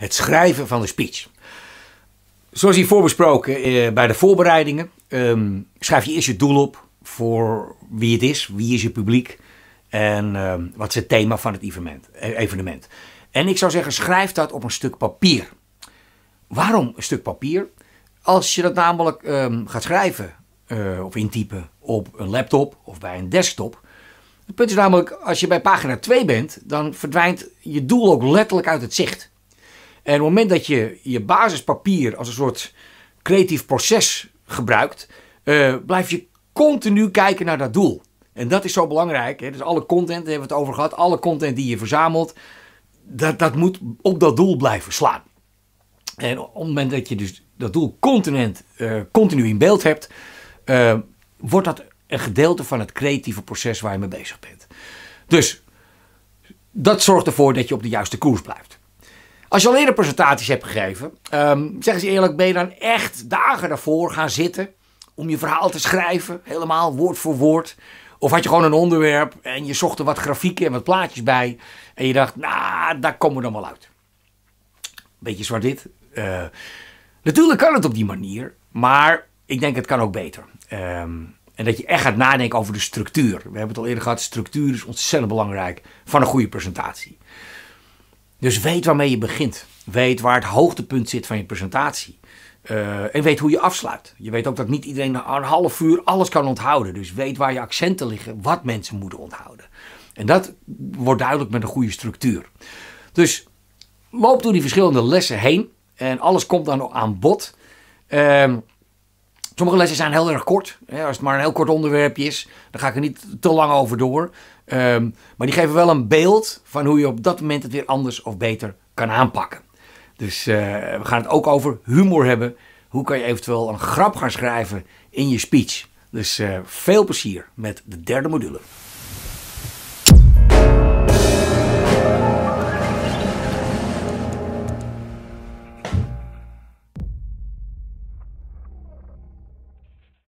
het schrijven van de speech. Zoals hier voorbesproken eh, bij de voorbereidingen, ehm, schrijf je eerst je doel op voor wie het is, wie is je publiek en ehm, wat is het thema van het evenement, e-, evenement. En ik zou zeggen, schrijf dat op een stuk papier. Waarom een stuk papier? Als je dat namelijk ehm, gaat schrijven eh, of intypen op een laptop of bij een desktop, het punt is namelijk, als je bij pagina 2 bent, dan verdwijnt je doel ook letterlijk uit het zicht. En op het moment dat je je basispapier als een soort creatief proces gebruikt, eh, blijf je continu kijken naar dat doel. En dat is zo belangrijk. Hè? Dus alle content, daar hebben we het over gehad, alle content die je verzamelt, dat, dat moet op dat doel blijven slaan. En op het moment dat je dus dat doel eh, continu in beeld hebt, eh, wordt dat een gedeelte van het creatieve proces waar je mee bezig bent. Dus dat zorgt ervoor dat je op de juiste koers blijft. Als je al eerder presentaties hebt gegeven, ehm, zeg eens eerlijk, ben je dan echt dagen daarvoor gaan zitten om je verhaal te schrijven, helemaal woord voor woord? Of had je gewoon een onderwerp en je zocht er wat grafieken en wat plaatjes bij en je dacht, nou, daar komen we dan wel uit. Beetje zwart dit. Uh, eh, natuurlijk kan het op die manier, maar ik denk het kan ook beter. Ehm, en dat je echt gaat nadenken over de structuur. We hebben het al eerder gehad, structuur is ontzettend belangrijk van een goede presentatie. Dus weet waarmee je begint. Weet waar het hoogtepunt zit van je presentatie. Eh, en weet hoe je afsluit. Je weet ook dat niet iedereen een half uur alles kan onthouden. Dus weet waar je accenten liggen, wat mensen moeten onthouden. En dat wordt duidelijk met een goede structuur. Dus loop door die verschillende lessen heen. En alles komt dan aan bod. Ehm, Sommige lessen zijn heel erg kort. Als het maar een heel kort onderwerpje is, dan ga ik er niet te lang over door. Ehm, maar die geven wel een beeld van hoe je op dat moment het weer anders of beter kan aanpakken. Dus eh, we gaan het ook over humor hebben. Hoe kan je eventueel een grap gaan schrijven in je speech? Dus eh, veel plezier met de derde module.